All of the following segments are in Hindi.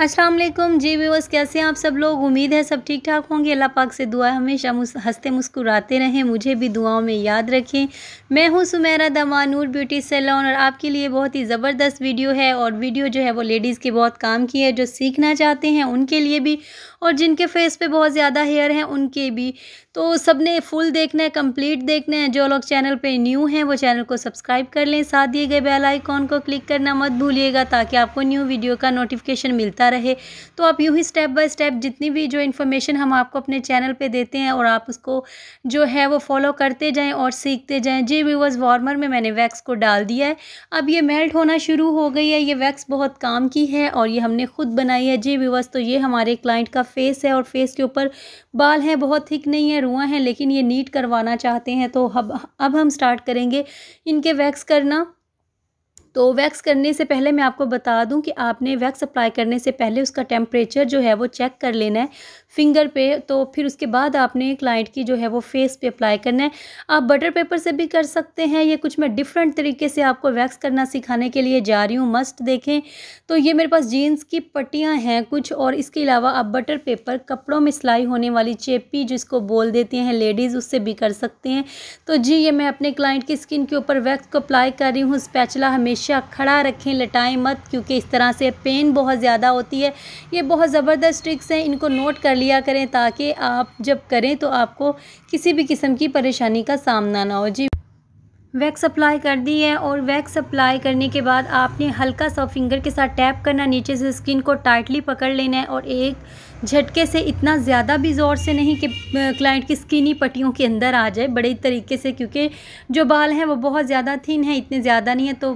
अस्सलाम वालेकुम जी व्यूअर्स कैसे हैं आप सब लोग उम्मीद है सब ठीक ठाक होंगे अल्लाह पाक से दुआ हमेशा मुस, हंसते मुस्कुराते रहें मुझे भी दुआओं में याद रखें मैं हूं सुमेरा दमानूर ब्यूटी सैलून और आपके लिए बहुत ही ज़बरदस्त वीडियो है और वीडियो जो है वो लेडीज़ के बहुत काम की है जो सीखना चाहते हैं उनके लिए भी और जिनके फेस पे बहुत ज़्यादा हेयर हैं उनके भी तो सब ने फुल देखना है कंप्लीट देखना है जो लोग चैनल पे न्यू हैं वो चैनल को सब्सक्राइब कर लें साथ दिए गए बेल आइकॉन को क्लिक करना मत भूलिएगा ताकि आपको न्यू वीडियो का नोटिफिकेशन मिलता रहे तो आप यूँ ही स्टेप बाय स्टेप जितनी भी जो इन्फॉर्मेशन हम आपको अपने चैनल पर देते हैं और आप उसको जो है वो फॉलो करते जाएँ और सीखते जाएँ जी व्यूवर्स वार्मर में मैंने वैक्स को डाल दिया है अब ये मेल्ट होना शुरू हो गई है ये वैक्स बहुत काम की है और ये हमने खुद बनाई है जी व्यूवर्स तो ये हमारे क्लाइंट का फेस है और फेस के ऊपर बाल हैं बहुत थिक नहीं है रुआ हैं लेकिन ये नीट करवाना चाहते हैं तो अब अब हम स्टार्ट करेंगे इनके वैक्स करना तो वैक्स करने से पहले मैं आपको बता दूं कि आपने वैक्स अप्लाई करने से पहले उसका टेम्परेचर जो है वो चेक कर लेना है फिंगर पे तो फिर उसके बाद आपने क्लाइंट की जो है वो फेस पे अप्लाई करना है आप बटर पेपर से भी कर सकते हैं ये कुछ मैं डिफरेंट तरीके से आपको वैक्स करना सिखाने के लिए जा रही हूँ मस्ट देखें तो ये मेरे पास जीन्स की पट्टियाँ हैं कुछ और इसके अलावा आप बटर पेपर कपड़ों में सिलाई होने वाली चेपी जिसको बोल देती हैं लेडीज़ उससे भी कर सकते हैं तो जी ये मैं अपने क्लाइंट की स्किन के ऊपर वैक्स को अप्लाई कर रही हूँ स्पैचला हमेशा हमेशा खड़ा रखें लटाएं मत क्योंकि इस तरह से पेन बहुत ज़्यादा होती है ये बहुत ज़बरदस्त ट्रिक्स हैं इनको नोट कर लिया करें ताकि आप जब करें तो आपको किसी भी किस्म की परेशानी का सामना ना हो जी वैक्स अप्लाई कर दी है और वैक्स अप्लाई करने के बाद आपने हल्का सा फिंगर के साथ टैप करना नीचे से स्किन को टाइटली पकड़ लेना है और एक झटके से इतना ज़्यादा भी ज़ोर से नहीं कि क्लाइंट की स्किन ही पट्टियों के अंदर आ जाए बड़े तरीके से क्योंकि जो बाल हैं वो बहुत ज़्यादा थिन हैं इतने ज़्यादा नहीं है तो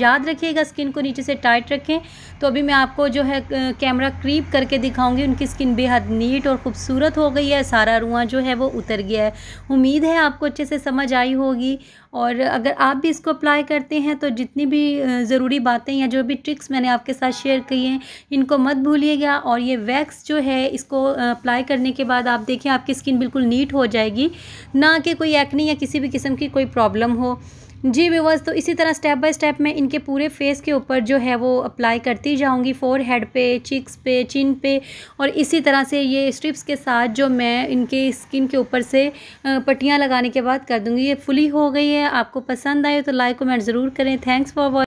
याद रखिएगा स्किन को नीचे से टाइट रखें तो अभी मैं आपको जो है कैमरा क्रीप करके दिखाऊंगी उनकी स्किन बेहद नीट और ख़ूबसूरत हो गई है सारा रुआ जो है वो उतर गया है उम्मीद है आपको अच्छे से समझ आई होगी और अगर आप भी इसको अप्लाई करते हैं तो जितनी भी ज़रूरी बातें या जो भी ट्रिक्स मैंने आपके साथ शेयर की हैं इनको मत भूलिएगा और ये वैक्स जो है इसको अप्लाई करने के बाद आप देखें आपकी स्किन बिल्कुल नीट हो जाएगी ना कि कोई एक्नी या किसी भी किस्म की कोई प्रॉब्लम हो जी व्यूवर्स तो इसी तरह स्टेप बाय स्टेप मैं इनके पूरे फेस के ऊपर जो है वो अप्लाई करती जाऊंगी फोर हेड पे चिक्स पे चिन पे और इसी तरह से ये स्ट्रिप्स के साथ जो मैं इनके स्किन के ऊपर से पट्टियाँ लगाने के बाद कर दूँगी ये फुली हो गई है आपको पसंद आए तो लाइक कमेंट ज़रूर करें थैंक्स फॉर